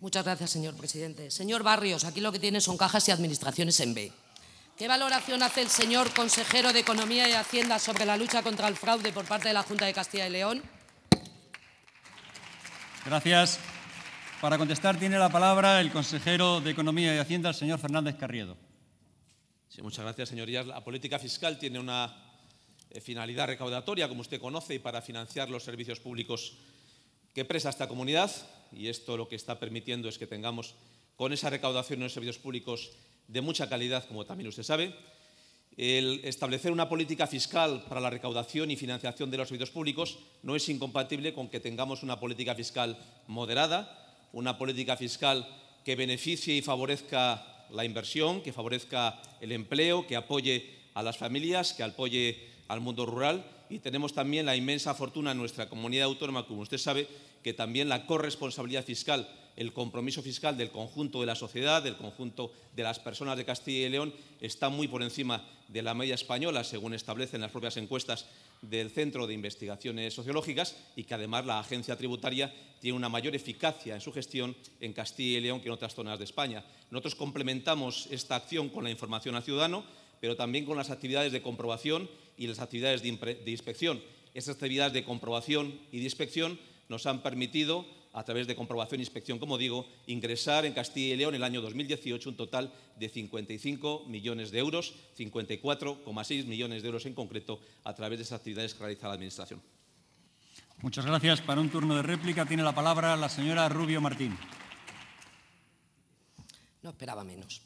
Muchas gracias, señor presidente. Señor Barrios, aquí lo que tiene son cajas y administraciones en B. ¿Qué valoración hace el señor consejero de Economía y Hacienda sobre la lucha contra el fraude por parte de la Junta de Castilla y León? Gracias. Para contestar tiene la palabra el consejero de Economía y Hacienda, el señor Fernández Carriedo. Sí, muchas gracias, señorías. La política fiscal tiene una eh, finalidad recaudatoria, como usted conoce, y para financiar los servicios públicos que presa esta comunidad, y esto lo que está permitiendo es que tengamos con esa recaudación los servicios públicos de mucha calidad, como también usted sabe, el establecer una política fiscal para la recaudación y financiación de los servicios públicos no es incompatible con que tengamos una política fiscal moderada, una política fiscal que beneficie y favorezca la inversión, que favorezca el empleo, que apoye a las familias, que apoye al mundo rural y tenemos también la inmensa fortuna en nuestra comunidad autónoma, como usted sabe, que también la corresponsabilidad fiscal, el compromiso fiscal del conjunto de la sociedad, del conjunto de las personas de Castilla y León, está muy por encima de la media española, según establecen las propias encuestas del Centro de Investigaciones Sociológicas, y que además la agencia tributaria tiene una mayor eficacia en su gestión en Castilla y León que en otras zonas de España. Nosotros complementamos esta acción con la información al ciudadano pero también con las actividades de comprobación y las actividades de, inspección. Estas actividades de comprobación y de inspección nos han permitido, a través de comprobación e inspección, como digo, ingresar en Castilla y León en el año 2018 un total de 55 millones de euros, 54,6 millones de euros en concreto, a través de esas actividades que realiza la Administración. Muchas gracias. Para un turno de réplica tiene la palabra la señora Rubio Martín. No esperaba menos.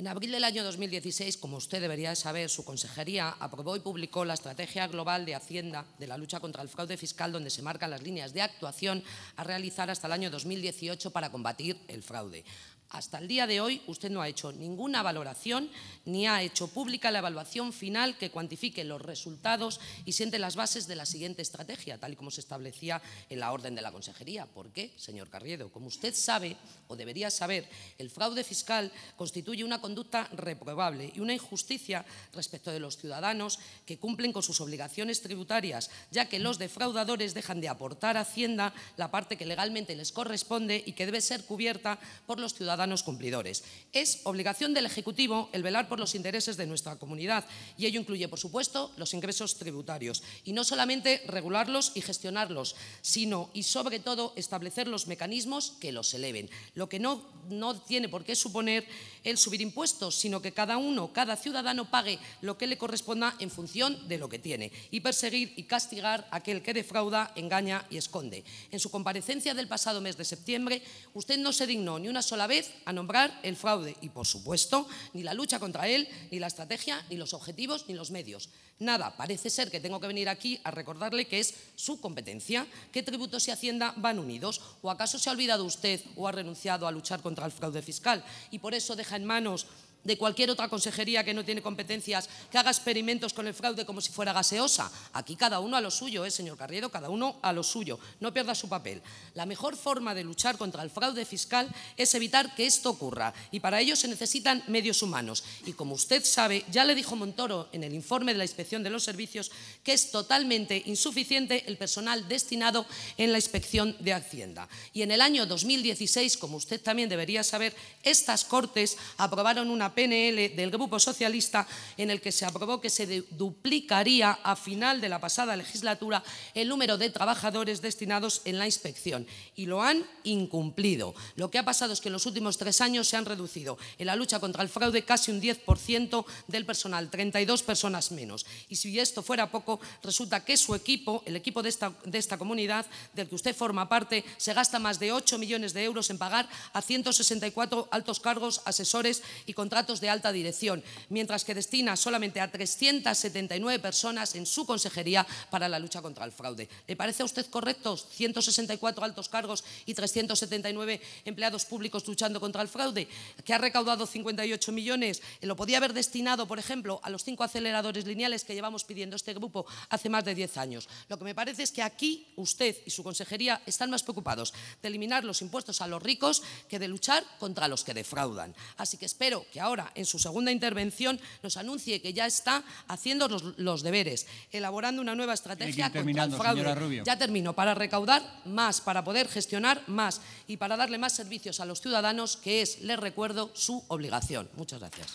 En abril del año 2016, como usted debería saber, su consejería aprobó y publicó la Estrategia Global de Hacienda de la lucha contra el fraude fiscal, donde se marcan las líneas de actuación a realizar hasta el año 2018 para combatir el fraude. Hasta el día de hoy usted no ha hecho ninguna valoración ni ha hecho pública la evaluación final que cuantifique los resultados y siente las bases de la siguiente estrategia, tal y como se establecía en la orden de la consejería. ¿Por qué, señor Carriedo? Como usted sabe o debería saber, el fraude fiscal constituye una conducta reprobable y una injusticia respecto de los ciudadanos que cumplen con sus obligaciones tributarias, ya que los defraudadores dejan de aportar a Hacienda la parte que legalmente les corresponde y que debe ser cubierta por los ciudadanos cumplidores. Es obligación del Ejecutivo el velar por los intereses de nuestra comunidad y ello incluye, por supuesto, los ingresos tributarios y no solamente regularlos y gestionarlos, sino y sobre todo establecer los mecanismos que los eleven. Lo que no, no tiene por qué suponer el subir impuestos, sino que cada uno, cada ciudadano pague lo que le corresponda en función de lo que tiene y perseguir y castigar a aquel que defrauda, engaña y esconde. En su comparecencia del pasado mes de septiembre, usted no se dignó ni una sola vez a nombrar el fraude y, por supuesto, ni la lucha contra él, ni la estrategia, ni los objetivos, ni los medios. Nada, parece ser que tengo que venir aquí a recordarle que es su competencia, que tributos y hacienda van unidos. ¿O acaso se ha olvidado usted o ha renunciado a luchar contra el fraude fiscal y por eso deja en manos de cualquier otra consejería que no tiene competencias, que haga experimentos con el fraude como si fuera gaseosa. Aquí cada uno a lo suyo, ¿eh, señor Carriero, cada uno a lo suyo. No pierda su papel. La mejor forma de luchar contra el fraude fiscal es evitar que esto ocurra y para ello se necesitan medios humanos. Y como usted sabe, ya le dijo Montoro en el informe de la Inspección de los Servicios que es totalmente insuficiente el personal destinado en la Inspección de Hacienda. Y en el año 2016, como usted también debería saber, estas Cortes aprobaron una PNL del Grupo Socialista en el que se aprobó que se duplicaría a final de la pasada legislatura el número de trabajadores destinados en la inspección y lo han incumplido. Lo que ha pasado es que en los últimos tres años se han reducido en la lucha contra el fraude casi un 10% del personal, 32 personas menos. Y si esto fuera poco, resulta que su equipo, el equipo de esta, de esta comunidad del que usted forma parte, se gasta más de 8 millones de euros en pagar a 164 altos cargos, asesores y contratos de alta dirección, mientras que destina solamente a 379 personas en su consejería para la lucha contra el fraude. ¿Le parece a usted correcto 164 altos cargos y 379 empleados públicos luchando contra el fraude? Que ha recaudado 58 millones, lo podía haber destinado, por ejemplo, a los cinco aceleradores lineales que llevamos pidiendo este grupo hace más de 10 años. Lo que me parece es que aquí usted y su consejería están más preocupados de eliminar los impuestos a los ricos que de luchar contra los que defraudan. Así que espero que ahora ahora en su segunda intervención nos anuncie que ya está haciendo los, deberes, elaborando una nueva estrategia contra el fraude. Ya termino, para recaudar más, para poder gestionar más y para darle más servicios a los ciudadanos, que es, les recuerdo, su obligación. Muchas gracias.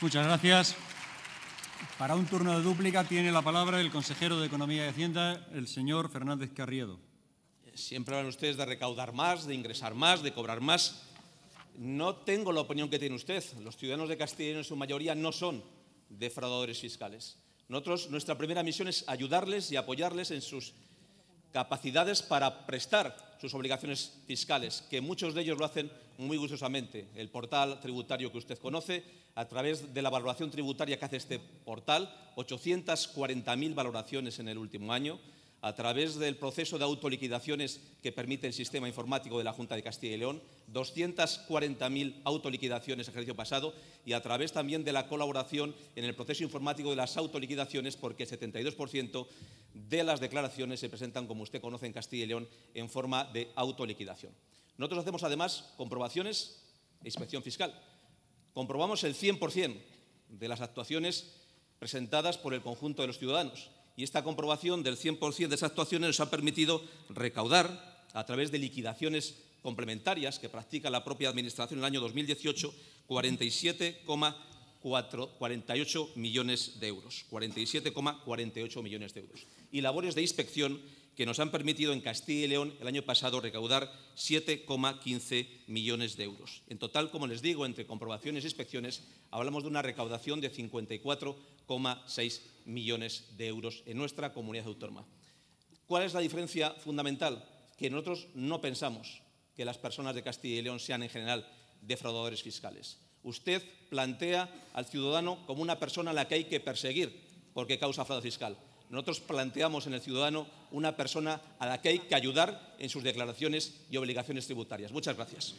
Muchas gracias. Para un turno de dúplica tiene la palabra el consejero de Economía y Hacienda, el señor Fernández Carriedo. Siempre hablan ustedes de recaudar más, de ingresar más, de cobrar más no tengo la opinión que tiene usted. Los ciudadanos de Castilla y en su mayoría no son defraudadores fiscales. nuestra primera misión es ayudarles y apoyarles en sus capacidades para prestar sus obligaciones fiscales, que muchos de ellos lo hacen muy gustosamente. El portal tributario que usted conoce, a través de la valoración tributaria que hace este portal, 840.000 valoraciones en el último año, a través del proceso de autoliquidaciones que permite el sistema informático de la Junta de Castilla y León, 240.000 autoliquidaciones ejercicio pasado y a través también de la colaboración en el proceso informático de las autoliquidaciones, porque el 72% de las declaraciones se presentan, como usted conoce, en Castilla y León en forma de autoliquidación. Nosotros hacemos además comprobaciones e inspección fiscal. Comprobamos el 100% de las actuaciones presentadas por el conjunto de los ciudadanos y esta comprobación del 100% de esas actuaciones nos ha permitido recaudar a través de liquidaciones complementarias que practica la propia Administración en el año 2018 47,48 millones de euros. 47,48 millones de euros. Y labores de inspección que nos han permitido en Castilla y León el año pasado recaudar 7,15 millones de euros. En total, como les digo, entre comprobaciones e inspecciones, hablamos de una recaudación de 54,6 millones de euros en nuestra comunidad autónoma. ¿Cuál es la diferencia fundamental? Que nosotros no pensamos que las personas de Castilla y León sean en general defraudadores fiscales. Usted plantea al ciudadano como una persona a la que hay que perseguir porque causa fraude fiscal nosotros planteamos en el ciudadano una persona a la que hay que ayudar en sus declaraciones y obligaciones tributarias. Muchas gracias.